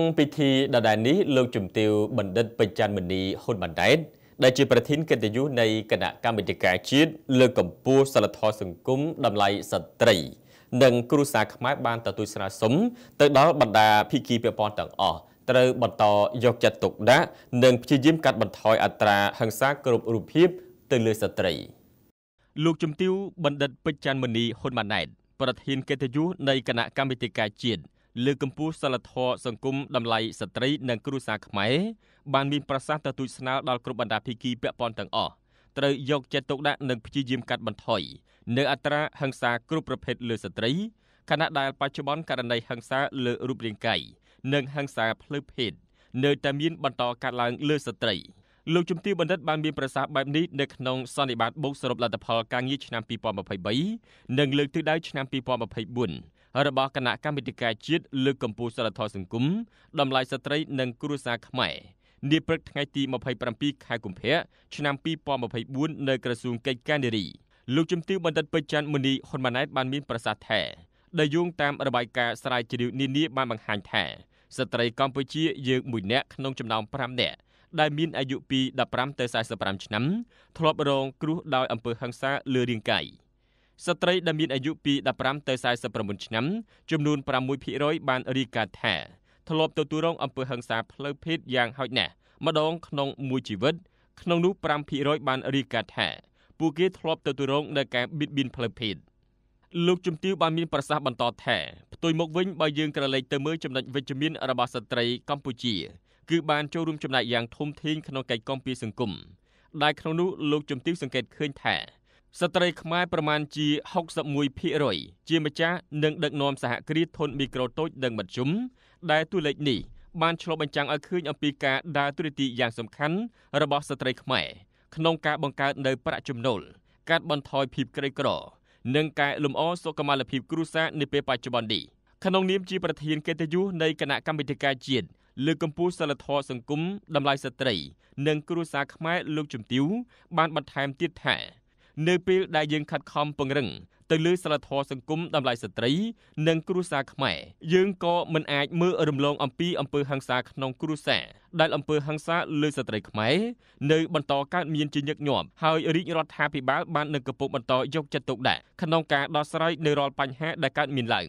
ពិធីដដែលនេះលោកជំទាវបណ្ឌិតបញ្ចាន់មនីហ៊ុនម៉ាណែតដែលជាប្រធានកិត្តិយសនៃគណៈកម្មាធិការជាតិលើកកម្ពស់សិលធម៌សង្គមតម្លៃស្ត្រីនិងគ្រួសារខ្មែរបានទទួលស្នើសុំទៅដល់បណ្ដាភិក្ខុពាក់ព័ន្ធទាំងអស់ត្រូវបន្តយកចិត្តទុកដាក់និងព្យាយាមកាត់បន្ថយអត្រាហិង្សាគ្រប់រូបភាពទៅលើស្ត្រីលោកជំទាវបណ្ឌិតពេជ្រច័ន្ទមនីហ៊ុនម៉ាណែតប្រធានកិត្តិយសនៃគណៈកម្មាធិការជាតិលើកកម្ពស់សិលធម៌សង្គមតម្លៃស្ត្រីនិងគ្រួសារខ្មែរបានមានប្រសាសន៍ទៅទូជស្នើដល់គ្រប់បណ្ដាភាគីពាក់ព័ន្ធទាំងអស់ត្រូវយកចិត្តទុកដាក់និងព្យាយាមកាត់បន្ថយនៅអត្រាហិង្សាគ្រប់ប្រភេទលើស្ត្រីខណៈដែលបច្ចុប្បន្នករណីហិង្សាលើរូបរាងកាយនិងហិង្សាផ្លូវភេទនៅតែមានបន្តកើតឡើងលើស្ត្រីលោកជំទាវបណ្ឌិតបានមានប្រសាសន៍បែបនេះនៅក្នុងសន្និបាតបូកសរុបលទ្ធផលការងារឆ្នាំ2023និងលើកទិដៅឆ្នាំ2024របស់គណៈកម្មាធិការជាតិលើកកម្ពស់សិលធម៌សង្គមតម្លៃស្ត្រីនិងគ្រួសារខ្មែរនាព្រឹកថ្ងៃទី27ខែកុម្ភៈឆ្នាំ2024នៅក្រសួងកិច្ចការនារីលោកជំទាវបណ្ឌិតពេជ្រច័ន្ទមុនីហ៊ុនម៉ាណែតបានមានប្រសាសន៍ថាដែលយោងតាមរបាយការណ៍ស្រាវជ្រាវនានាបានបង្ហាញថាស្ត្រីកម្ពុជាយើងមួយនាក់ក្នុងចំណោម5នាក់ដែលមានអាយុពី15ទៅ45ឆ្នាំធ្លាប់រងគ្រោះដោយអំពើហិង្សាលើរាងកាយ។ស្ត្រីដែលមានអាយុពី15ទៅ49ឆ្នាំចំនួន6%បានរាយការណ៍ថាធ្លាប់ទទួលរងអំពើហិង្សាផ្លូវភេទយ៉ាងហោចណាស់ម្ដងក្នុងមួយជីវិតក្នុងនោះ5%បានរាយការណ៍ថាពួកគេធ្លាប់ទទួលរងនឹងការបៀតបៀនផ្លូវភេទលោកជំទាវបានមានប្រសាសន៍បន្តថាផ្ទុយមកវិញបើយើងក្រឡេកទៅមើលចំណុចវិជ្ជមានរបស់ស្ត្រីកម្ពុជាគឺបានចូលរួមចំណែកយ៉ាងធំធេងក្នុងកិច្ចគាំពារសង្គមដែលក្នុងនោះលោកជំទាវសង្កេតឃើញថាស្ត្រីខ្មែរប្រមាណជា61%ជាម្ចាស់និងដឹកនាំសហគ្រាសធុនមីក្រូតូចនិងមធ្យមដែលទួលេខនេះបានឆ្លុះបញ្ចាំងឲ្យឃើញអំពីការដើរតួនាទីយ៉ាងសំខាន់របស់ស្ត្រីខ្មែរក្នុងការបង្កើតនៅប្រាក់ចំណូលកាត់បន្ថយភាពក្រីក្រនិងកែលម្អសុខុមាលភាពគ្រួសារនាពេលបច្ចុប្បន្ននេះក្នុងនាមជាប្រធានកិត្តិយសនៃគណៈកម្មាធិការជាតិលើកកម្ពស់សិលធម៌សង្គមតម្លៃស្ត្រីនិងគ្រួសារខ្មែរលោកជំទាវបានបន្ថែមទៀតថានៅពេលដែលយើងខិតខំពង្រឹងទៅលើសិលធម៌សង្គមតម្លៃស្ត្រីនិងគ្រួសារខ្មែរយើងក៏មិនអាចមើលរំលងអំពីអំពើហិង្សាក្នុងគ្រួសារដែលអំពើហិង្សាលើស្ត្រីខ្មែរនៅបន្តកើតមានជាញឹកញាប់ហើយរាជរដ្ឋាភិបាលបាននឹងកំពុងបន្តយកចិត្តទុកដាក់ក្នុងការដោះស្រាយនៅរាល់បញ្ហាដែលកើតមានឡើង